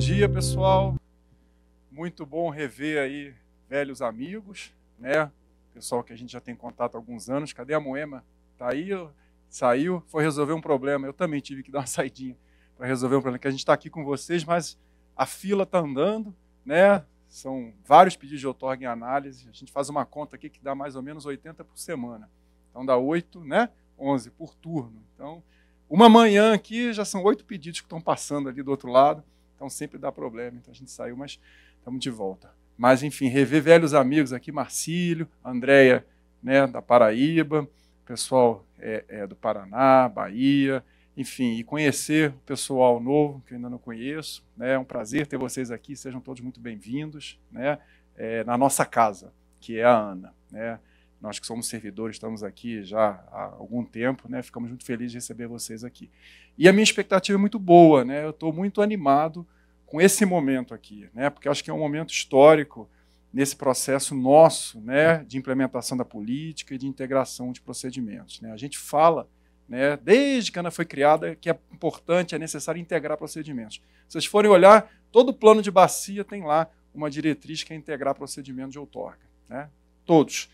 dia, pessoal. Muito bom rever aí velhos amigos, né? Pessoal que a gente já tem contato há alguns anos. Cadê a Moema? Tá aí, saiu, foi resolver um problema. Eu também tive que dar uma saidinha para resolver um problema, que a gente está aqui com vocês, mas a fila está andando, né? São vários pedidos de outorga em análise. A gente faz uma conta aqui que dá mais ou menos 80 por semana. Então dá 8, né? 11 por turno. Então, uma manhã aqui já são oito pedidos que estão passando ali do outro lado. Então sempre dá problema. Então a gente saiu, mas estamos de volta. Mas enfim, rever velhos amigos aqui, Marcílio, Andréia, né, da Paraíba, pessoal é, é, do Paraná, Bahia, enfim, e conhecer o pessoal novo que eu ainda não conheço. Né, é um prazer ter vocês aqui, sejam todos muito bem-vindos né, é, na nossa casa, que é a Ana. Né, nós que somos servidores estamos aqui já há algum tempo, né? Ficamos muito felizes de receber vocês aqui. E a minha expectativa é muito boa, né? Eu estou muito animado com esse momento aqui, né? Porque acho que é um momento histórico nesse processo nosso, né? De implementação da política e de integração de procedimentos, né? A gente fala né, desde que a ANA foi criada, que é importante, é necessário integrar procedimentos. Se vocês forem olhar, todo plano de bacia tem lá uma diretriz que é integrar procedimento de outorga. Né? Todos.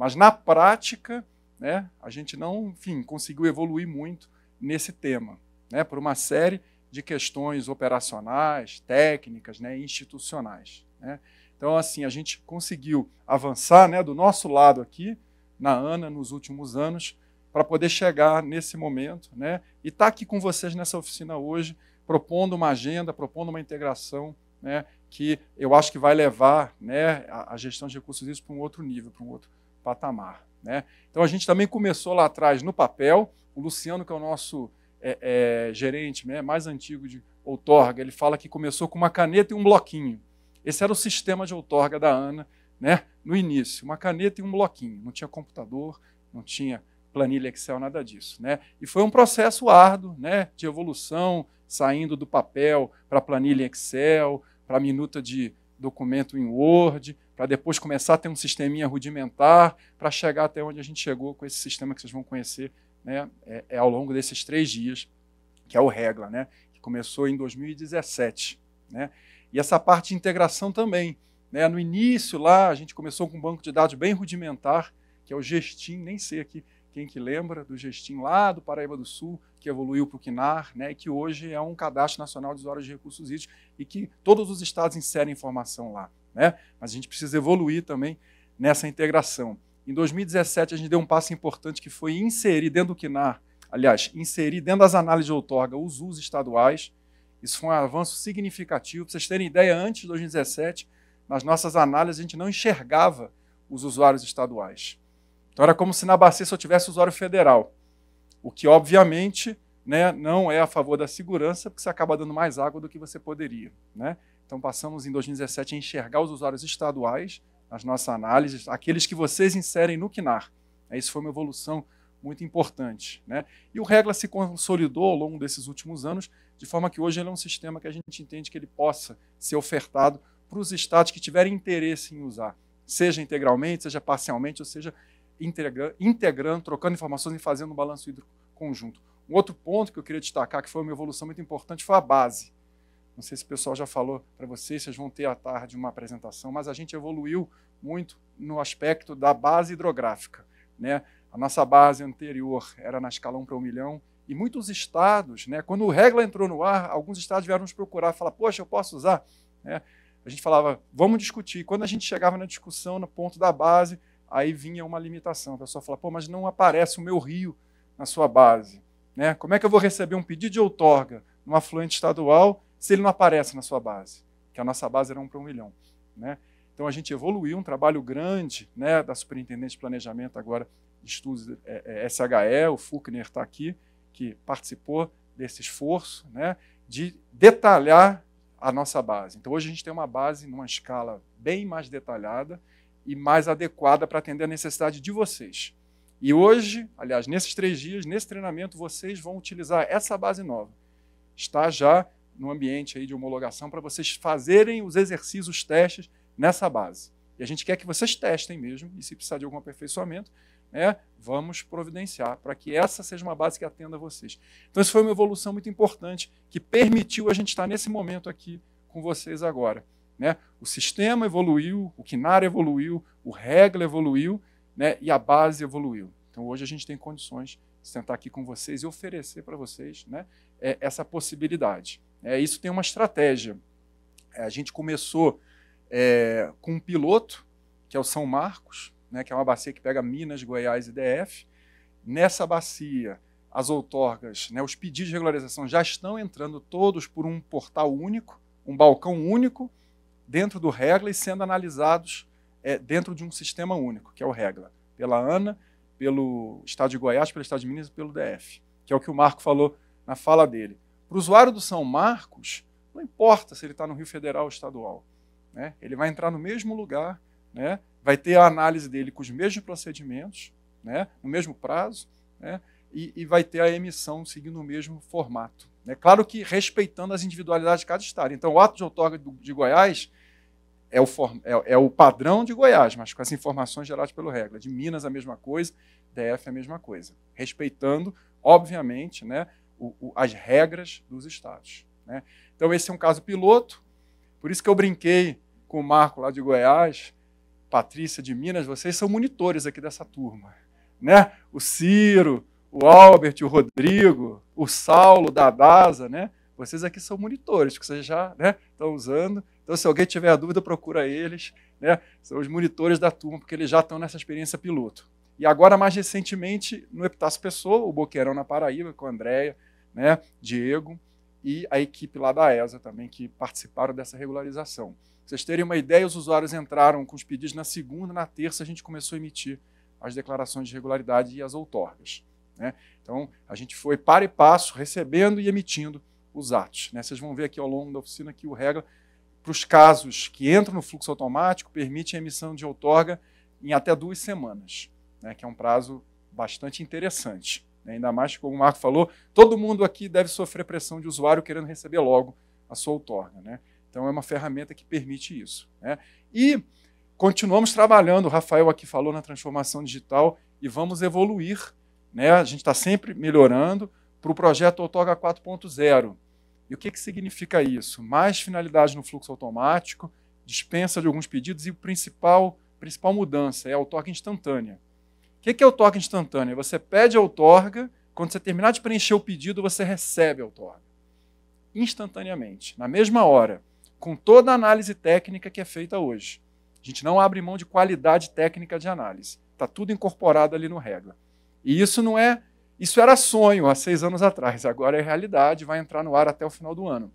Mas na prática, né, a gente não, enfim, conseguiu evoluir muito nesse tema, né, por uma série de questões operacionais, técnicas, né, institucionais. Né. Então, assim, a gente conseguiu avançar né, do nosso lado aqui, na ANA, nos últimos anos, para poder chegar nesse momento né, e estar tá aqui com vocês nessa oficina hoje, propondo uma agenda, propondo uma integração né, que eu acho que vai levar né, a, gestão de recursos hídricos para um outro nível, para um outro patamar. Né? Então a gente também começou lá atrás no papel. O Luciano, que é o nosso é, é, gerente né, mais antigo de outorga, ele fala que começou com uma caneta e um bloquinho. Esse era o sistema de outorga da Ana né, no início: uma caneta e um bloquinho. Não tinha computador, não tinha planilha Excel, nada disso. Né? E foi um processo árduo né, de evolução, saindo do papel para planilha Excel, para minuta de documento em Word, para depois começar a ter um sisteminha rudimentar, para chegar até onde a gente chegou com esse sistema que vocês vão conhecer né, é, é ao longo desses três dias, que é o Regla, né, que começou em 2017. Né? E essa parte de integração também. Né? No início lá, a gente começou com um banco de dados bem rudimentar, que é o Gestim, nem sei aqui quem que lembra do Gestim lá do Paraíba do Sul, que evoluiu para o QNAR, né, e que hoje é um cadastro nacional de usuários de recursos hídricos e que todos os estados inserem informação lá. Né? Mas a gente precisa evoluir também nessa integração. Em 2017, a gente deu um passo importante que foi inserir dentro do QNAR, aliás, inserir dentro das análises de outorga os usos estaduais. Isso foi um avanço significativo. Para vocês terem ideia, antes de 2017, nas nossas análises, a gente não enxergava os usuários estaduais. Então, era como se na bacia só tivesse usuário federal, o que, obviamente, né, não é a favor da segurança, porque você acaba dando mais água do que você poderia. Né? Então, passamos em 2017 a enxergar os usuários estaduais nas nossas análises, aqueles que vocês inserem no QNAR. É, isso foi uma evolução muito importante. Né? E o Regla se consolidou ao longo desses últimos anos, de forma que hoje ele é um sistema que a gente entende que ele possa ser ofertado para os estados que tiverem interesse em usar, seja integralmente, seja parcialmente, ou seja, integrando, integrando trocando informações e fazendo um balanço hídrico conjunto. Um outro ponto que eu queria destacar, que foi uma evolução muito importante, foi a base. Não sei se o pessoal já falou para vocês, vocês vão ter à tarde uma apresentação, mas a gente evoluiu muito no aspecto da base hidrográfica. Né? A nossa base anterior era na escala 1 para 1 milhão, e muitos estados, né, quando o regla entrou no ar, alguns estados vieram nos procurar e falar, poxa, eu posso usar? Né? A gente falava, vamos discutir. Quando a gente chegava na discussão, no ponto da base, aí vinha uma limitação. A pessoa falava, pô, mas não aparece o meu rio na sua base. Né? Como é que eu vou receber um pedido de outorga no afluente estadual se ele não aparece na sua base, que a nossa base era um para um milhão. Né? Então a gente evoluiu, um trabalho grande né, da Superintendente de Planejamento agora, de estudos é, é, é SHE, o Fulkner está aqui, que participou desse esforço né, de detalhar a nossa base. Então hoje a gente tem uma base numa escala bem mais detalhada e mais adequada para atender a necessidade de vocês. E hoje, aliás, nesses três dias, nesse treinamento, vocês vão utilizar essa base nova. Está já no ambiente aí de homologação para vocês fazerem os exercícios, os testes nessa base. E a gente quer que vocês testem mesmo, e se precisar de algum aperfeiçoamento, né, vamos providenciar para que essa seja uma base que atenda vocês. Então, isso foi uma evolução muito importante que permitiu a gente estar nesse momento aqui com vocês agora. Né? O sistema evoluiu, o Kinara evoluiu, o Regla evoluiu né, e a base evoluiu. Então, hoje a gente tem condições de sentar aqui com vocês e oferecer para vocês né, é, essa possibilidade. É, isso tem uma estratégia. É, a gente começou é, com um piloto, que é o São Marcos, né, que é uma bacia que pega Minas, Goiás e DF. Nessa bacia, as outorgas, né, os pedidos de regularização já estão entrando todos por um portal único, um balcão único, dentro do Regla e sendo analisados é, dentro de um sistema único, que é o Regla, pela ANA, pelo Estado de Goiás, pelo Estado de Minas e pelo DF, que é o que o Marco falou na fala dele. Para o usuário do São Marcos, não importa se ele está no Rio Federal ou estadual. Né? Ele vai entrar no mesmo lugar, né? vai ter a análise dele com os mesmos procedimentos, né? no mesmo prazo, né? e, e vai ter a emissão seguindo o mesmo formato. Né? Claro que respeitando as individualidades de cada estado. Então, o ato de outorga de Goiás é o, é, é o padrão de Goiás, mas com as informações geradas pelo regra. De Minas, a mesma coisa, DF, a mesma coisa. Respeitando, obviamente, né, o, o, as regras dos estados. Né? Então, esse é um caso piloto, por isso que eu brinquei com o Marco lá de Goiás, Patrícia de Minas, vocês são monitores aqui dessa turma. Né? O Ciro, o Albert, o Rodrigo, o Saulo da DASA, né? vocês aqui são monitores, que vocês já né, estão usando. Então, se alguém tiver dúvida, procura eles. Né? São os monitores da turma, porque eles já estão nessa experiência piloto. E agora, mais recentemente, no Epitácio Pessoa, o Boqueirão na Paraíba, com a Andréia, né, Diego e a equipe lá da ESA também, que participaram dessa regularização. Pra vocês terem uma ideia, os usuários entraram com os pedidos na segunda, na terça a gente começou a emitir as declarações de regularidade e as outorgas. Né? Então, a gente foi para e passo, recebendo e emitindo os atos. Né? Vocês vão ver aqui ao longo da oficina que o regra, para os casos que entram no fluxo automático, permite a emissão de outorga em até duas semanas, né? que é um prazo bastante interessante. Né? Ainda mais que, como o Marco falou, todo mundo aqui deve sofrer pressão de usuário querendo receber logo a sua outorga. Né? Então, é uma ferramenta que permite isso. Né? E continuamos trabalhando, o Rafael aqui falou na transformação digital, e vamos evoluir. Né? A gente está sempre melhorando para o projeto Outorga 4.0. E o que, que significa isso? Mais finalidade no fluxo automático, dispensa de alguns pedidos e o principal, principal mudança é a outorga instantânea. O que é outorga instantânea? Você pede a outorga, quando você terminar de preencher o pedido, você recebe a outorga. Instantaneamente, na mesma hora, com toda a análise técnica que é feita hoje. A gente não abre mão de qualidade técnica de análise. Está tudo incorporado ali no regra. E isso não é. Isso era sonho há seis anos atrás, agora é realidade, vai entrar no ar até o final do ano.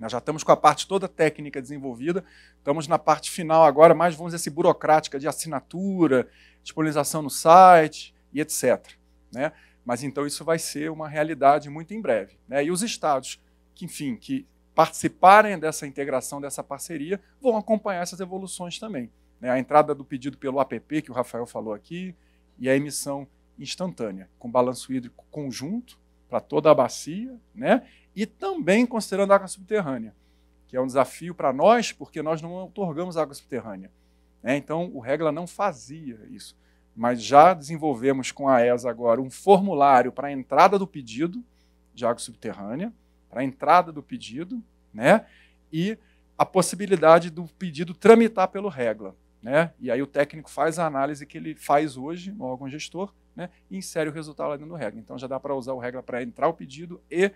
Nós já estamos com a parte toda técnica desenvolvida, estamos na parte final agora, mais vamos dizer assim, burocrática de assinatura, disponibilização no site e etc. Né? Mas então isso vai ser uma realidade muito em breve. Né? E os estados que, enfim, que participarem dessa integração, dessa parceria, vão acompanhar essas evoluções também. Né? A entrada do pedido pelo APP, que o Rafael falou aqui, e a emissão instantânea, com balanço hídrico conjunto para toda a bacia, né? e também considerando a água subterrânea, que é um desafio para nós, porque nós não otorgamos água subterrânea. Né? Então, o Regla não fazia isso. Mas já desenvolvemos com a ESA agora um formulário para a entrada do pedido de água subterrânea, para a entrada do pedido, né? e a possibilidade do pedido tramitar pelo Regla. Né? E aí o técnico faz a análise que ele faz hoje no órgão gestor né? e insere o resultado lá dentro do Regla. Então já dá para usar o Regla para entrar o pedido e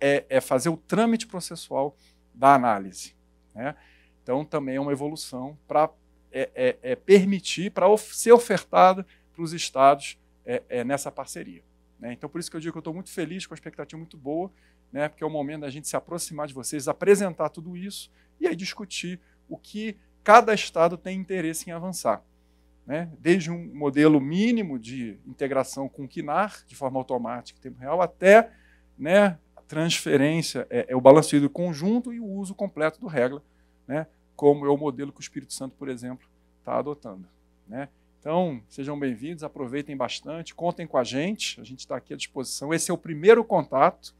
é, é fazer o trâmite processual da análise. Né? Então, também é uma evolução para é, é, é, permitir, para of, ser ofertada para os estados é, é, nessa parceria. Né? Então, por isso que eu digo que eu estou muito feliz, com a expectativa muito boa, né? porque é o momento da gente se aproximar de vocês, apresentar tudo isso e aí discutir o que cada estado tem interesse em avançar. Né? Desde um modelo mínimo de integração com o QNAR, de forma automática, em tempo real, até né, transferência, é, é o balanço do conjunto e o uso completo do regla, né? como é o modelo que o Espírito Santo, por exemplo, está adotando. Né? Então, sejam bem-vindos, aproveitem bastante, contem com a gente, a gente está aqui à disposição. Esse é o primeiro contato.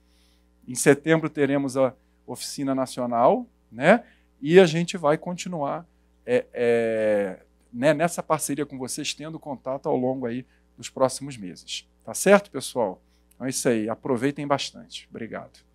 Em setembro teremos a oficina nacional, né? E a gente vai continuar é, é, né, nessa parceria com vocês, tendo contato ao longo aí dos próximos meses. Tá certo, pessoal? Então é isso aí. Aproveitem bastante. Obrigado.